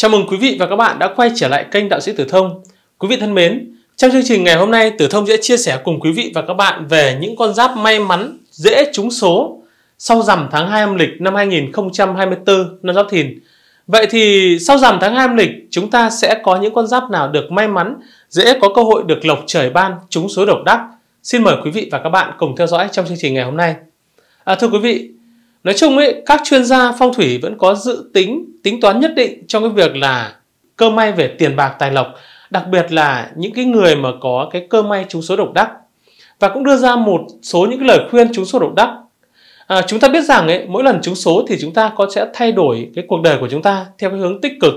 Chào mừng quý vị và các bạn đã quay trở lại kênh Đạo sĩ Tử Thông. Quý vị thân mến, trong chương trình ngày hôm nay Tử Thông sẽ chia sẻ cùng quý vị và các bạn về những con giáp may mắn dễ trúng số sau rằm tháng 2 âm lịch năm 2024 năm Giáp Thìn. Vậy thì sau rằm tháng 2 âm lịch chúng ta sẽ có những con giáp nào được may mắn dễ có cơ hội được lộc trời ban trúng số độc đắc? Xin mời quý vị và các bạn cùng theo dõi trong chương trình ngày hôm nay. À, thưa quý vị, Nói chung ấy, các chuyên gia phong thủy vẫn có dự tính, tính toán nhất định trong cái việc là cơ may về tiền bạc tài lộc, đặc biệt là những cái người mà có cái cơ may trúng số độc đắc. Và cũng đưa ra một số những cái lời khuyên trúng số độc đắc. À, chúng ta biết rằng ấy, mỗi lần trúng số thì chúng ta có sẽ thay đổi cái cuộc đời của chúng ta theo cái hướng tích cực.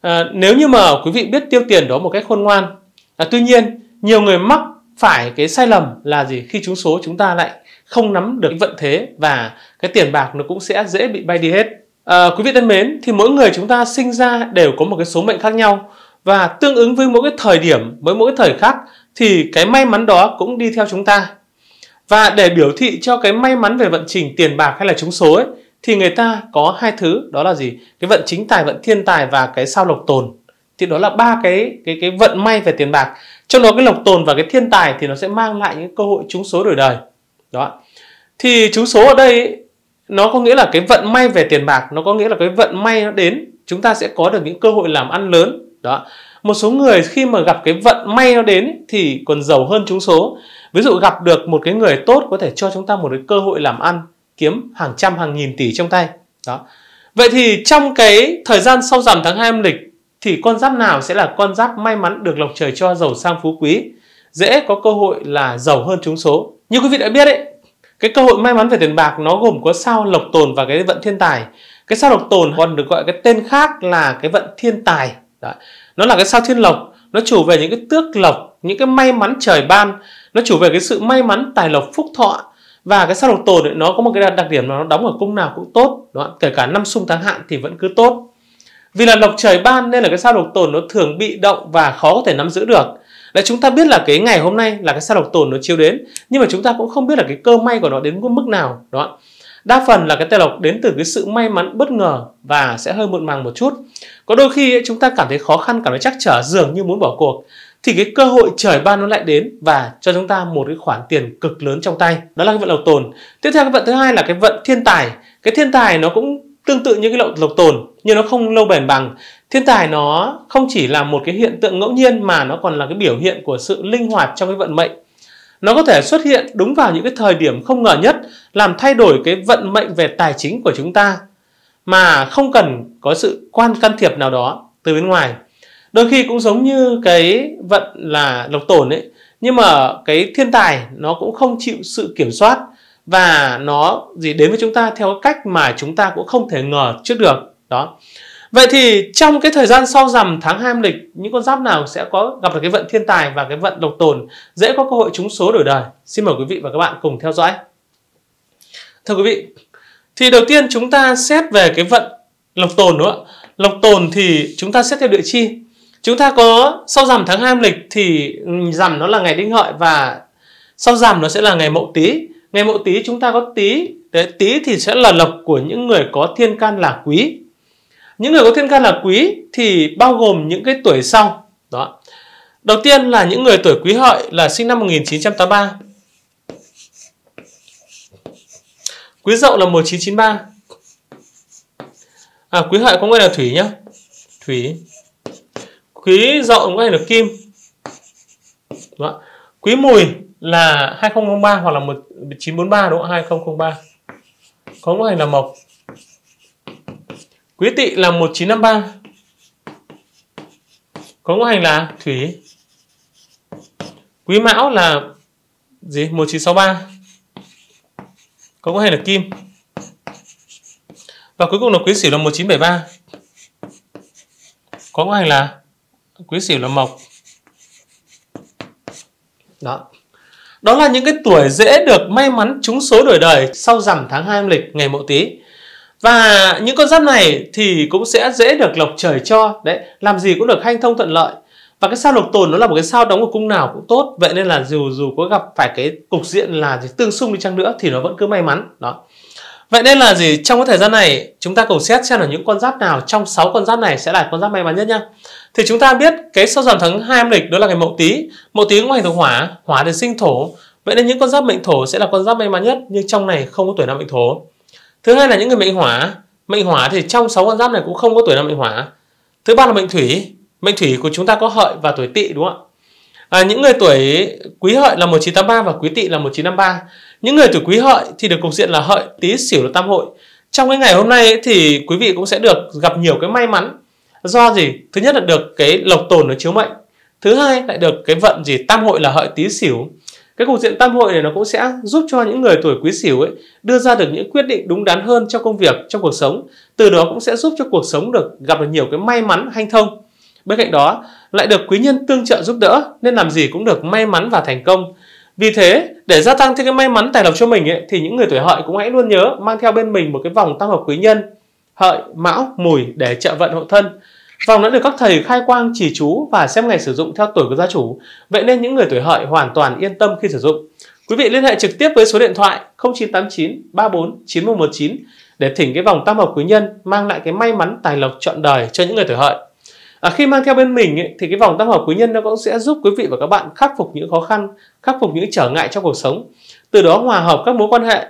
À, nếu như mà quý vị biết tiêu tiền đó một cách khôn ngoan. À, tuy nhiên, nhiều người mắc phải cái sai lầm là gì? Khi trúng số chúng ta lại không nắm được vận thế và cái tiền bạc nó cũng sẽ dễ bị bay đi hết à, quý vị thân mến thì mỗi người chúng ta sinh ra đều có một cái số mệnh khác nhau và tương ứng với mỗi cái thời điểm với mỗi cái thời khắc thì cái may mắn đó cũng đi theo chúng ta và để biểu thị cho cái may mắn về vận trình tiền bạc hay là trúng số ấy, thì người ta có hai thứ đó là gì cái vận chính tài vận thiên tài và cái sao lộc tồn thì đó là ba cái cái cái vận may về tiền bạc trong đó cái lộc tồn và cái thiên tài thì nó sẽ mang lại những cơ hội trúng số đổi đời đó thì chú số ở đây nó có nghĩa là cái vận may về tiền bạc nó có nghĩa là cái vận may nó đến chúng ta sẽ có được những cơ hội làm ăn lớn đó một số người khi mà gặp cái vận may nó đến thì còn giàu hơn chúng số ví dụ gặp được một cái người tốt có thể cho chúng ta một cái cơ hội làm ăn kiếm hàng trăm hàng nghìn tỷ trong tay đó vậy thì trong cái thời gian sau rằm tháng 2 âm lịch thì con giáp nào sẽ là con giáp may mắn được lộc trời cho giàu sang phú quý dễ có cơ hội là giàu hơn chúng số như quý vị đã biết đấy cái cơ hội may mắn về tiền bạc nó gồm có sao lộc tồn và cái vận thiên tài cái sao lộc tồn còn được gọi cái tên khác là cái vận thiên tài Đấy. nó là cái sao thiên lộc nó chủ về những cái tước lộc những cái may mắn trời ban nó chủ về cái sự may mắn tài lộc phúc thọ và cái sao lộc tồn ấy, nó có một cái đặc điểm là nó đóng ở cung nào cũng tốt đó. kể cả năm xung tháng hạn thì vẫn cứ tốt vì là lộc trời ban nên là cái sao lộc tồn nó thường bị động và khó có thể nắm giữ được là chúng ta biết là cái ngày hôm nay là cái sao độc tồn nó chiếu đến nhưng mà chúng ta cũng không biết là cái cơ may của nó đến mức nào đó đa phần là cái tài lộc đến từ cái sự may mắn bất ngờ và sẽ hơi muộn màng một chút có đôi khi chúng ta cảm thấy khó khăn cảm thấy chắc trở dường như muốn bỏ cuộc thì cái cơ hội trời ban nó lại đến và cho chúng ta một cái khoản tiền cực lớn trong tay đó là cái vận độc tồn tiếp theo cái vận thứ hai là cái vận thiên tài cái thiên tài nó cũng Tương tự như cái lộc, lộc tồn nhưng nó không lâu bền bằng. Thiên tài nó không chỉ là một cái hiện tượng ngẫu nhiên mà nó còn là cái biểu hiện của sự linh hoạt trong cái vận mệnh. Nó có thể xuất hiện đúng vào những cái thời điểm không ngờ nhất làm thay đổi cái vận mệnh về tài chính của chúng ta mà không cần có sự quan can thiệp nào đó từ bên ngoài. Đôi khi cũng giống như cái vận là lộc tồn ấy, nhưng mà cái thiên tài nó cũng không chịu sự kiểm soát và nó gì đến với chúng ta theo cái cách mà chúng ta cũng không thể ngờ trước được đó vậy thì trong cái thời gian sau rằm tháng hai âm lịch những con giáp nào sẽ có gặp được cái vận thiên tài và cái vận độc tồn dễ có cơ hội trúng số đổi đời xin mời quý vị và các bạn cùng theo dõi thưa quý vị thì đầu tiên chúng ta xét về cái vận lộc tồn nữa lộc tồn thì chúng ta xét theo địa chi chúng ta có sau rằm tháng hai âm lịch thì ừ, rằm nó là ngày đinh hợi và sau rằm nó sẽ là ngày mậu tý ngày mậu tý chúng ta có tý đấy tý thì sẽ là lộc của những người có thiên can là quý những người có thiên can là quý thì bao gồm những cái tuổi sau đó đầu tiên là những người tuổi quý hợi là sinh năm 1983 quý dậu là 1993 à, quý hợi có nguyên là thủy nhá thủy quý dậu có thể là kim đó. quý mùi là 2003 hoặc là 1943 đúng không? 2003 có hành là mộc quý tỵ là 1953 có ngũ hành là thủy quý mão là gì 1963 có ngũ hành là kim và cuối cùng là quý sửu là 1973 có ngũ hành là quý sửu là mộc đó đó là những cái tuổi dễ được may mắn trúng số đổi đời sau rằm tháng 2 âm lịch ngày Mậu Tý. Và những con giáp này thì cũng sẽ dễ được lộc trời cho, đấy, làm gì cũng được hanh thông thuận lợi. Và cái sao lộc tồn nó là một cái sao đóng ở cung nào cũng tốt, vậy nên là dù dù có gặp phải cái cục diện là gì tương xung đi chăng nữa thì nó vẫn cứ may mắn, đó. Vậy nên là gì? Trong cái thời gian này chúng ta cùng xét xem là những con giáp nào trong 6 con giáp này sẽ là con giáp may mắn nhất nhá thì chúng ta biết cái sau giảm tháng 2 âm lịch đó là ngày mậu tý mậu tý ngoài thuộc hỏa hỏa thì sinh thổ vậy nên những con giáp mệnh thổ sẽ là con giáp may mắn nhất nhưng trong này không có tuổi nào mệnh thổ thứ hai là những người mệnh hỏa mệnh hỏa thì trong 6 con giáp này cũng không có tuổi nào mệnh hỏa thứ ba là mệnh thủy mệnh thủy của chúng ta có hợi và tuổi tỵ đúng không ạ à, những người tuổi quý hợi là 1983 và quý tỵ là 1953 những người tuổi quý hợi thì được cục diện là hợi tý sửu là tam hội trong cái ngày hôm nay thì quý vị cũng sẽ được gặp nhiều cái may mắn do gì thứ nhất là được cái lộc tồn nó chiếu mệnh thứ hai lại được cái vận gì tam hội là hợi tý xỉu cái cục diện tam hội này nó cũng sẽ giúp cho những người tuổi quý xỉu ấy đưa ra được những quyết định đúng đắn hơn trong công việc trong cuộc sống từ đó cũng sẽ giúp cho cuộc sống được gặp được nhiều cái may mắn hanh thông bên cạnh đó lại được quý nhân tương trợ giúp đỡ nên làm gì cũng được may mắn và thành công vì thế để gia tăng thêm cái may mắn tài lộc cho mình ấy, thì những người tuổi hợi cũng hãy luôn nhớ mang theo bên mình một cái vòng tam hợp quý nhân hợi mão mùi để trợ vận hộ thân Vòng đã được các thầy khai quang chỉ chú và xem ngày sử dụng theo tuổi của gia chủ, vậy nên những người tuổi hợi hoàn toàn yên tâm khi sử dụng. Quý vị liên hệ trực tiếp với số điện thoại 0989 34 9119 để thỉnh cái vòng tam hợp quý nhân mang lại cái may mắn tài lộc trọn đời cho những người tuổi hợi. À, khi mang theo bên mình ấy, thì cái vòng tam hợp quý nhân nó cũng sẽ giúp quý vị và các bạn khắc phục những khó khăn, khắc phục những trở ngại trong cuộc sống, từ đó hòa hợp các mối quan hệ,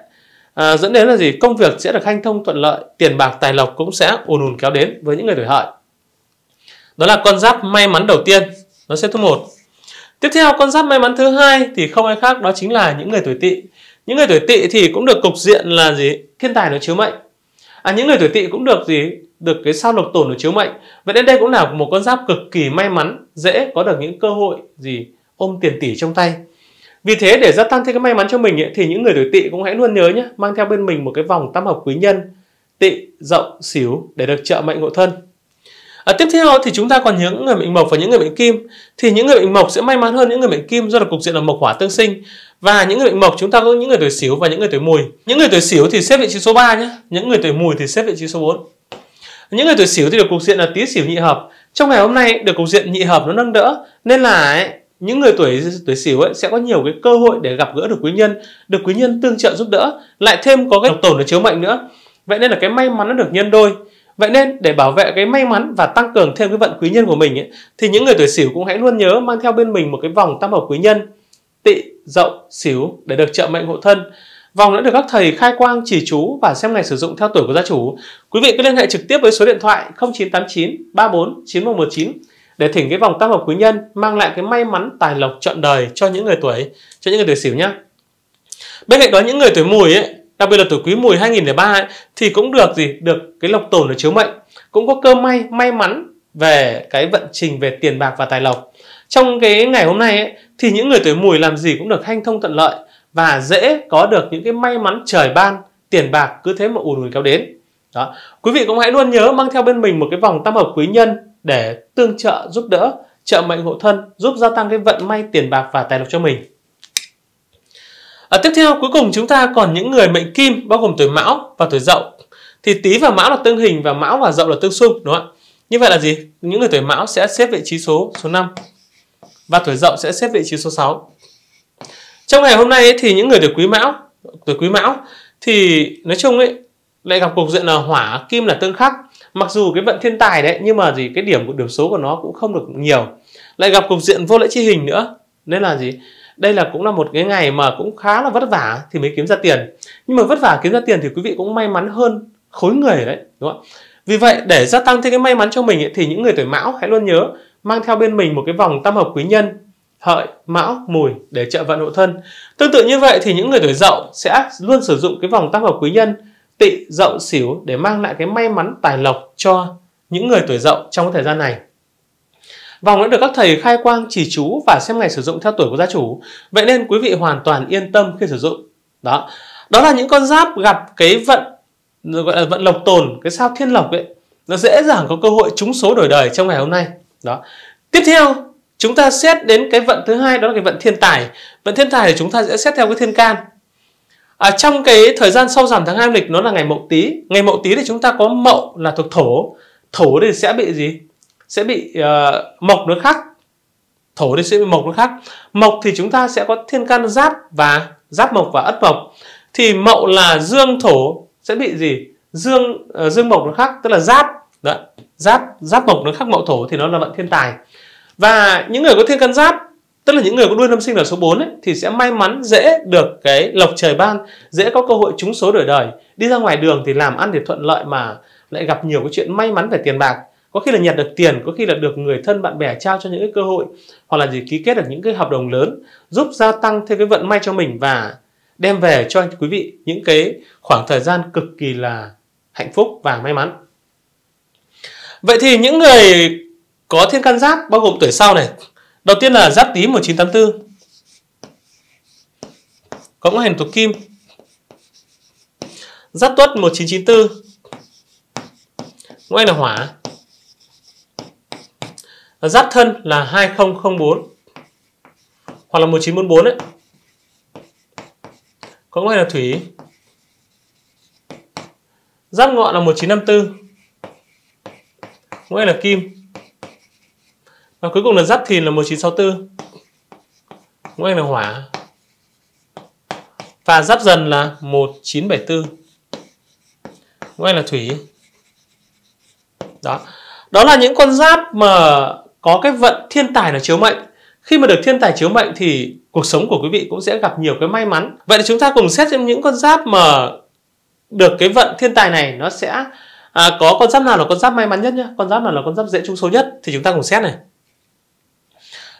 à, dẫn đến là gì công việc sẽ được hanh thông thuận lợi tiền bạc tài lộc cũng sẽ ùn ùn kéo đến với những người tuổi hợi đó là con giáp may mắn đầu tiên nó xếp thứ một tiếp theo con giáp may mắn thứ hai thì không ai khác đó chính là những người tuổi tỵ những người tuổi tỵ thì cũng được cục diện là gì thiên tài nó chiếu mệnh à những người tuổi tỵ cũng được gì được cái sao lục tổn nó chiếu mệnh vậy nên đây cũng là một con giáp cực kỳ may mắn dễ có được những cơ hội gì ôm tiền tỷ trong tay vì thế để gia tăng thêm cái may mắn cho mình ấy, thì những người tuổi tỵ cũng hãy luôn nhớ nhé mang theo bên mình một cái vòng tam hợp quý nhân tỵ rộng xíu để được trợ mệnh ngộ thân À, tiếp theo thì chúng ta còn những người bệnh mộc và những người bệnh kim thì những người bệnh mộc sẽ may mắn hơn những người bệnh kim do là cục diện là mộc hỏa tương sinh và những người bệnh mộc chúng ta có những người tuổi xỉu và những người tuổi mùi những người tuổi xỉu thì xếp vị trí số 3 nhé những người tuổi mùi thì xếp vị trí số 4 những người tuổi xỉu thì được cục diện là tý xỉu nhị hợp trong ngày hôm nay được cục diện nhị hợp nó nâng đỡ nên là ấy, những người tuổi tuổi xỉu ấy sẽ có nhiều cái cơ hội để gặp gỡ được quý nhân được quý nhân tương trợ giúp đỡ lại thêm có cái độc tổn để chiếu mệnh nữa vậy nên là cái may mắn nó được nhân đôi Vậy nên để bảo vệ cái may mắn và tăng cường thêm cái vận quý nhân của mình ấy, thì những người tuổi Sửu cũng hãy luôn nhớ mang theo bên mình một cái vòng tam hợp quý nhân Tỵ, Dậu, Sửu để được trợ mệnh hộ thân. Vòng đã được các thầy khai quang chỉ chú và xem ngày sử dụng theo tuổi của gia chủ. Quý vị cứ liên hệ trực tiếp với số điện thoại 0989 34 9119 để thỉnh cái vòng tam hợp quý nhân mang lại cái may mắn tài lộc trọn đời cho những người tuổi cho những người tuổi Sửu nhá. Bên cạnh đó những người tuổi Mùi ấy đặc biệt là tuổi quý mùi 2003 ấy, thì cũng được gì được cái lộc tổ là chiếu mệnh cũng có cơ may may mắn về cái vận trình về tiền bạc và tài lộc trong cái ngày hôm nay ấy, thì những người tuổi mùi làm gì cũng được hanh thông thuận lợi và dễ có được những cái may mắn trời ban tiền bạc cứ thế mà ùn ùn kéo đến đó quý vị cũng hãy luôn nhớ mang theo bên mình một cái vòng tam hợp quý nhân để tương trợ giúp đỡ trợ mệnh hộ thân giúp gia tăng cái vận may tiền bạc và tài lộc cho mình À, tiếp theo cuối cùng chúng ta còn những người mệnh kim bao gồm tuổi mão và tuổi dậu. Thì tý và mão là tương hình và mão và dậu là tương xung đúng không ạ? Như vậy là gì? Những người tuổi mão sẽ xếp vị trí số số 5 và tuổi dậu sẽ xếp vị trí số 6. Trong ngày hôm nay thì những người tuổi quý mão, tuổi quý mão thì nói chung ấy lại gặp cục diện là hỏa kim là tương khắc. Mặc dù cái vận thiên tài đấy nhưng mà gì cái điểm của điểm số của nó cũng không được nhiều. Lại gặp cục diện vô lễ chi hình nữa. Nên là gì? đây là cũng là một cái ngày mà cũng khá là vất vả thì mới kiếm ra tiền nhưng mà vất vả kiếm ra tiền thì quý vị cũng may mắn hơn khối người đấy đúng không vì vậy để gia tăng thêm cái may mắn cho mình ấy, thì những người tuổi mão hãy luôn nhớ mang theo bên mình một cái vòng tam hợp quý nhân hợi mão mùi để trợ vận hộ thân tương tự như vậy thì những người tuổi dậu sẽ luôn sử dụng cái vòng tam hợp quý nhân tị dậu xỉu để mang lại cái may mắn tài lộc cho những người tuổi dậu trong thời gian này Vòng đã được các thầy khai quang chỉ chú và xem ngày sử dụng theo tuổi của gia chủ. Vậy nên quý vị hoàn toàn yên tâm khi sử dụng. Đó. Đó là những con giáp gặp cái vận gọi là vận lộc tồn, cái sao thiên lộc ấy, nó dễ dàng có cơ hội trúng số đổi đời trong ngày hôm nay. Đó. Tiếp theo, chúng ta xét đến cái vận thứ hai đó là cái vận thiên tài. Vận thiên tài thì chúng ta sẽ xét theo cái thiên can. À, trong cái thời gian sau giảm tháng hai lịch nó là ngày mậu tý. Ngày mậu tý thì chúng ta có mậu là thuộc thổ. Thổ thì sẽ bị gì? sẽ bị uh, mộc nó khắc thổ thì sẽ bị mộc nó khắc mộc thì chúng ta sẽ có thiên can giáp và giáp mộc và ất mộc thì mậu là dương thổ sẽ bị gì dương uh, dương mộc nó khắc tức là giáp đó. giáp giáp mộc nó khắc mậu thổ thì nó là vận thiên tài và những người có thiên can giáp tức là những người có đuôi năm sinh là số 4 ấy, thì sẽ may mắn dễ được cái lộc trời ban dễ có cơ hội trúng số đổi đời đi ra ngoài đường thì làm ăn thì thuận lợi mà lại gặp nhiều cái chuyện may mắn về tiền bạc có khi là nhặt được tiền có khi là được người thân bạn bè trao cho những cái cơ hội hoặc là gì ký kết được những cái hợp đồng lớn giúp gia tăng thêm cái vận may cho mình và đem về cho anh quý vị những cái khoảng thời gian cực kỳ là hạnh phúc và may mắn vậy thì những người có thiên can giáp bao gồm tuổi sau này đầu tiên là giáp tý 1984 có hành thuộc kim giáp tuất 1994 ngũ anh là hỏa Giáp thân là 2004 hoặc là 1944 ấy. Có nghĩa là thủy. Giáp ngọn là 1954. Nghĩa là kim. Và cuối cùng là giáp thìn là 1964. Nghĩa là hỏa. Và giáp dần là 1974. Nghĩa là thủy. Đó. Đó là những con giáp mà có cái vận thiên tài là chiếu mệnh khi mà được thiên tài chiếu mệnh thì cuộc sống của quý vị cũng sẽ gặp nhiều cái may mắn vậy thì chúng ta cùng xét xem những con giáp mà được cái vận thiên tài này nó sẽ à, có con giáp nào là con giáp may mắn nhất nhá con giáp nào là con giáp dễ trúng số nhất thì chúng ta cùng xét này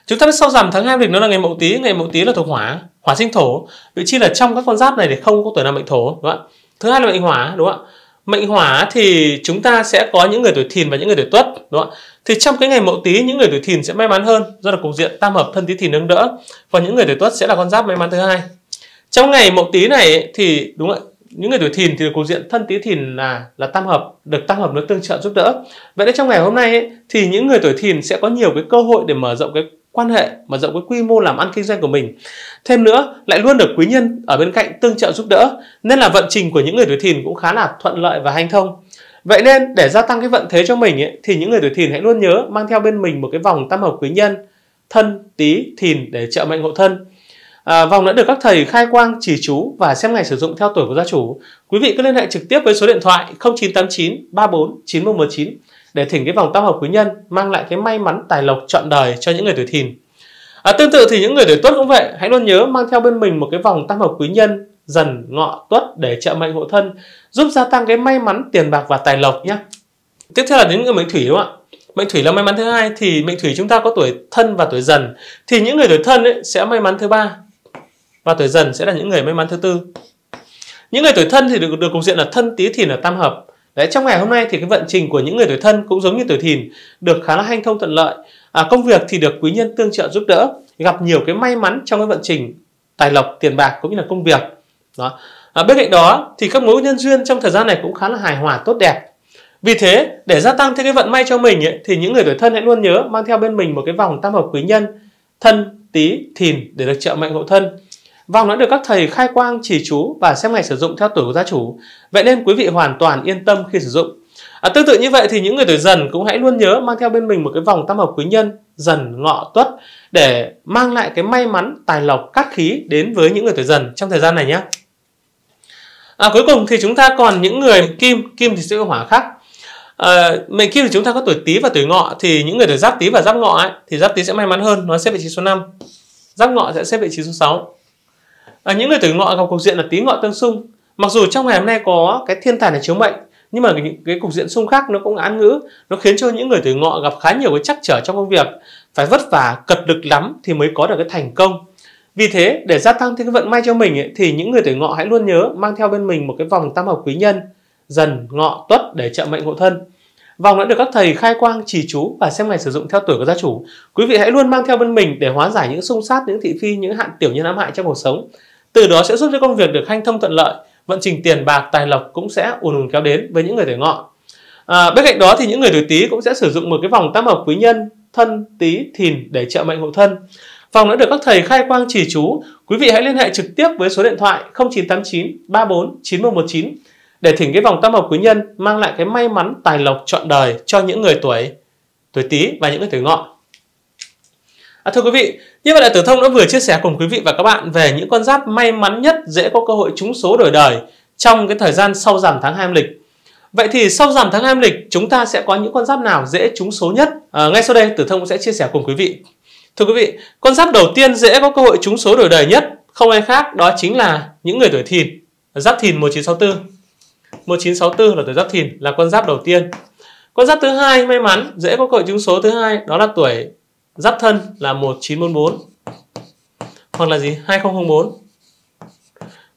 chúng ta biết sau rằm tháng hai lịch nó là ngày mậu tý ngày mậu tý là thuộc hỏa hỏa sinh thổ vị trí là trong các con giáp này thì không có tuổi nào mệnh thổ đúng không ạ thứ hai là mệnh hỏa đúng không ạ mệnh hỏa thì chúng ta sẽ có những người tuổi thìn và những người tuổi tuất đúng không ạ thì trong cái ngày mậu tý những người tuổi thìn sẽ may mắn hơn do là cục diện tam hợp thân tí thìn nâng đỡ và những người tuổi tuất sẽ là con giáp may mắn thứ hai trong ngày mậu tý này thì đúng ạ những người tuổi thìn thì cục diện thân tí thìn là là tam hợp được tam hợp nó tương trợ giúp đỡ vậy nên trong ngày hôm nay ấy, thì những người tuổi thìn sẽ có nhiều cái cơ hội để mở rộng cái quan hệ mở rộng cái quy mô làm ăn kinh doanh của mình thêm nữa lại luôn được quý nhân ở bên cạnh tương trợ giúp đỡ nên là vận trình của những người tuổi thìn cũng khá là thuận lợi và hanh thông Vậy nên để gia tăng cái vận thế cho mình ấy, thì những người tuổi thìn hãy luôn nhớ mang theo bên mình một cái vòng tam hợp quý nhân thân tý thìn để trợ mệnh hộ thân. À, vòng đã được các thầy khai quang chỉ chú và xem ngày sử dụng theo tuổi của gia chủ. Quý vị cứ liên hệ trực tiếp với số điện thoại 0989 34 9119 để thỉnh cái vòng tam hợp quý nhân mang lại cái may mắn tài lộc trọn đời cho những người tuổi thìn. À, tương tự thì những người tuổi tuất cũng vậy, hãy luôn nhớ mang theo bên mình một cái vòng tam hợp quý nhân dần ngọ tuất để trợ mệnh hộ thân giúp gia tăng cái may mắn tiền bạc và tài lộc nhé tiếp theo là đến người mệnh thủy đúng không ạ mệnh thủy là may mắn thứ hai thì mệnh thủy chúng ta có tuổi thân và tuổi dần thì những người tuổi thân ấy sẽ may mắn thứ ba và tuổi dần sẽ là những người may mắn thứ tư những người tuổi thân thì được được cục diện là thân tý thìn là tam hợp đấy trong ngày hôm nay thì cái vận trình của những người tuổi thân cũng giống như tuổi thìn được khá là hanh thông thuận lợi à, công việc thì được quý nhân tương trợ giúp đỡ gặp nhiều cái may mắn trong cái vận trình tài lộc tiền bạc cũng như là công việc đó à, bên cạnh đó thì các mối nhân duyên trong thời gian này cũng khá là hài hòa tốt đẹp vì thế để gia tăng thêm cái vận may cho mình ấy, thì những người tuổi thân hãy luôn nhớ mang theo bên mình một cái vòng tam hợp quý nhân thân tý thìn để được trợ mệnh hộ thân Vòng đã được các thầy khai quang chỉ chú và xem ngày sử dụng theo tuổi của gia chủ. Vậy nên quý vị hoàn toàn yên tâm khi sử dụng. À, tương tự như vậy thì những người tuổi dần cũng hãy luôn nhớ mang theo bên mình một cái vòng tam hợp quý nhân dần ngọ tuất để mang lại cái may mắn tài lộc cát khí đến với những người tuổi dần trong thời gian này nhé à, cuối cùng thì chúng ta còn những người kim kim thì sẽ hỏa khắc à, mệnh kim thì chúng ta có tuổi tý và tuổi ngọ thì những người tuổi giáp tý và giáp ngọ ấy, thì giáp tý sẽ may mắn hơn nó xếp vị trí số 5 giáp ngọ sẽ xếp vị trí số 6 à, những người tuổi ngọ gặp cục diện là tý ngọ tương xung mặc dù trong ngày hôm nay có cái thiên tài là chiếu mệnh nhưng mà cái, cái cục diện xung khắc nó cũng án ngữ nó khiến cho những người tuổi ngọ gặp khá nhiều cái trắc trở trong công việc phải vất vả cật lực lắm thì mới có được cái thành công vì thế, để gia tăng thêm cái vận may cho mình ấy, thì những người tuổi ngọ hãy luôn nhớ mang theo bên mình một cái vòng tam hợp quý nhân dần ngọ tuất để trợ mệnh hộ thân. Vòng đã được các thầy khai quang chỉ chú và xem ngày sử dụng theo tuổi của gia chủ. Quý vị hãy luôn mang theo bên mình để hóa giải những xung sát, những thị phi, những hạn tiểu nhân ám hại trong cuộc sống. Từ đó sẽ giúp cho công việc được hanh thông thuận lợi, vận trình tiền bạc, tài lộc cũng sẽ ùn ùn kéo đến với những người tuổi ngọ. À, bên cạnh đó thì những người tuổi tý cũng sẽ sử dụng một cái vòng tam hợp quý nhân thân tý thìn để trợ mệnh hộ thân Phòng đã được các thầy khai quang chỉ chú. Quý vị hãy liên hệ trực tiếp với số điện thoại 0989 34 9119 để thỉnh cái vòng tam hợp quý nhân mang lại cái may mắn tài lộc trọn đời cho những người tuổi tuổi Tý và những người tuổi Ngọ. À, thưa quý vị, như vậy là Tử Thông đã vừa chia sẻ cùng quý vị và các bạn về những con giáp may mắn nhất dễ có cơ hội trúng số đổi đời trong cái thời gian sau giảm tháng 2 âm lịch. Vậy thì sau giảm tháng 2 âm lịch chúng ta sẽ có những con giáp nào dễ trúng số nhất? À, ngay sau đây Tử Thông sẽ chia sẻ cùng quý vị. Thưa quý vị, con giáp đầu tiên dễ có cơ hội trúng số đổi đời nhất không ai khác đó chính là những người tuổi thìn. Giáp thìn 1964. 1964 là tuổi giáp thìn là con giáp đầu tiên. Con giáp thứ hai may mắn dễ có cơ hội trúng số thứ hai đó là tuổi giáp thân là 1944 hoặc là gì 2004.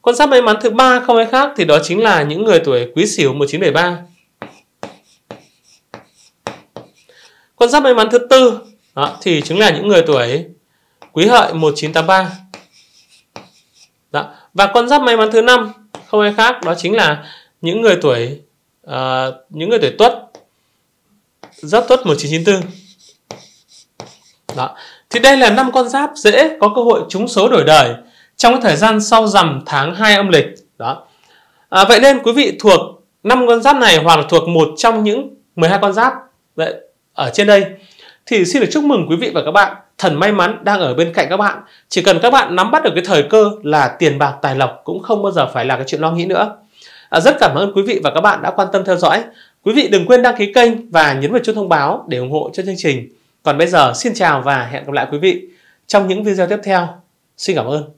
Con giáp may mắn thứ ba không ai khác thì đó chính là những người tuổi Quý Sửu 1973. Con giáp may mắn thứ tư đó, thì chính là những người tuổi quý hợi 1983 đó. và con giáp may mắn thứ năm không ai khác đó chính là những người tuổi uh, những người tuổi tuất giáp tuất 1994 đó thì đây là năm con giáp dễ có cơ hội trúng số đổi đời trong cái thời gian sau rằm tháng 2 âm lịch đó à, vậy nên quý vị thuộc năm con giáp này hoặc là thuộc một trong những 12 con giáp vậy ở trên đây thì xin được chúc mừng quý vị và các bạn thần may mắn đang ở bên cạnh các bạn chỉ cần các bạn nắm bắt được cái thời cơ là tiền bạc tài lộc cũng không bao giờ phải là cái chuyện lo nghĩ nữa à, rất cảm ơn quý vị và các bạn đã quan tâm theo dõi quý vị đừng quên đăng ký kênh và nhấn vào chuông thông báo để ủng hộ cho chương trình còn bây giờ xin chào và hẹn gặp lại quý vị trong những video tiếp theo xin cảm ơn